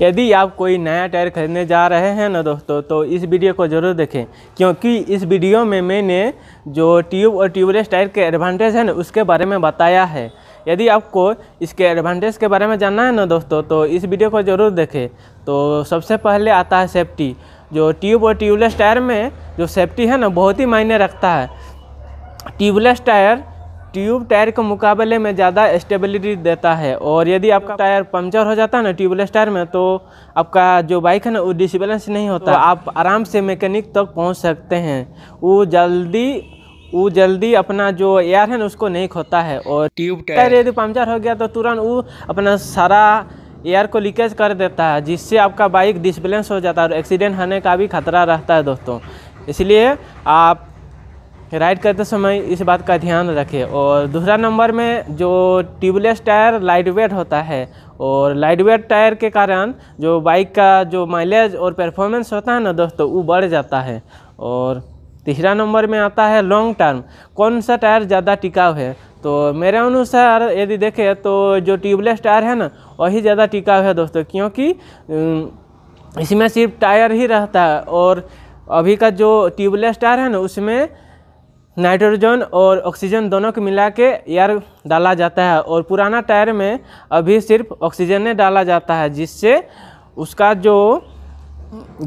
यदि आप कोई नया टायर खरीदने जा रहे हैं ना दोस्तों तो इस वीडियो को ज़रूर देखें क्योंकि इस वीडियो में मैंने जो ट्यूब और ट्यूबलेस टायर के एडवांटेज हैं ना उसके बारे में बताया है यदि आपको इसके एडवांटेज के बारे में जानना है ना दोस्तों तो इस वीडियो को ज़रूर देखें तो सबसे पहले आता है सेफ्टी जो ट्यूब और ट्यूबलेस टायर में जो सेफ्टी है ना बहुत ही मायने रखता है ट्यूबलेस टायर ट्यूब टायर के मुकाबले में ज़्यादा स्टेबिलिटी देता है और यदि आपका टायर पंचर हो जाता है ना ट्यूबलेस टायर में तो आपका जो बाइक है ना वो डिसबेलेंस नहीं होता तो आप आराम से मैकेनिक तक तो पहुंच सकते हैं वो जल्दी वो जल्दी अपना जो एयर है ना उसको नहीं खोता है और ट्यूब टायर यदि पंचर हो गया तो तुरंत वो अपना सारा एयर को लीकेज कर देता है जिससे आपका बाइक डिसबेलेंस हो जाता है और एक्सीडेंट होने का भी खतरा रहता है दोस्तों इसलिए आप राइड करते समय इस बात का ध्यान रखें और दूसरा नंबर में जो ट्यूबलेस टायर लाइट वेट होता है और लाइट वेट टायर के कारण जो बाइक का जो माइलेज और परफॉर्मेंस होता है ना दोस्तों वो बढ़ जाता है और तीसरा नंबर में आता है लॉन्ग टर्म कौन सा टायर ज़्यादा टिकाऊ है तो मेरे अनुसार यदि देखें तो जो ट्यूबलेस टायर है ना वही ज़्यादा टिकाऊ है दोस्तों क्योंकि इसमें सिर्फ टायर ही रहता है और अभी का जो ट्यूबलेस टायर है ना उसमें नाइट्रोजन और ऑक्सीजन दोनों को मिला के एयर डाला जाता है और पुराना टायर में अभी सिर्फ ऑक्सीजन ही डाला जाता है जिससे उसका जो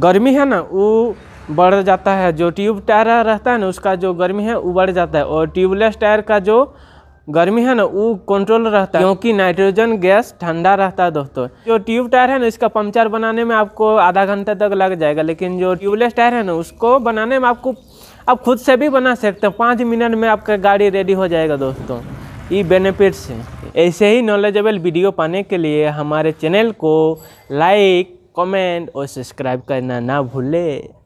गर्मी है ना वो बढ़ जाता है जो ट्यूब टायर रहता है ना उसका जो गर्मी है वो बढ़ जाता है और ट्यूबलेस टायर का जो गर्मी है ना वो कंट्रोल रहता है क्योंकि नाइट्रोजन गैस ठंडा रहता है दोस्तों जो ट्यूब टायर है ना इसका पंचर बनाने में आपको आधा घंटे तक लग जाएगा लेकिन जो ट्यूबलेस टायर है ना उसको बनाने में आपको आप खुद से भी बना सकते हो पाँच मिनट में आपका गाड़ी रेडी हो जाएगा दोस्तों ये बेनिफिट्स हैं ऐसे ही नॉलेजेबल वीडियो पाने के लिए हमारे चैनल को लाइक कमेंट और सब्सक्राइब करना ना भूलें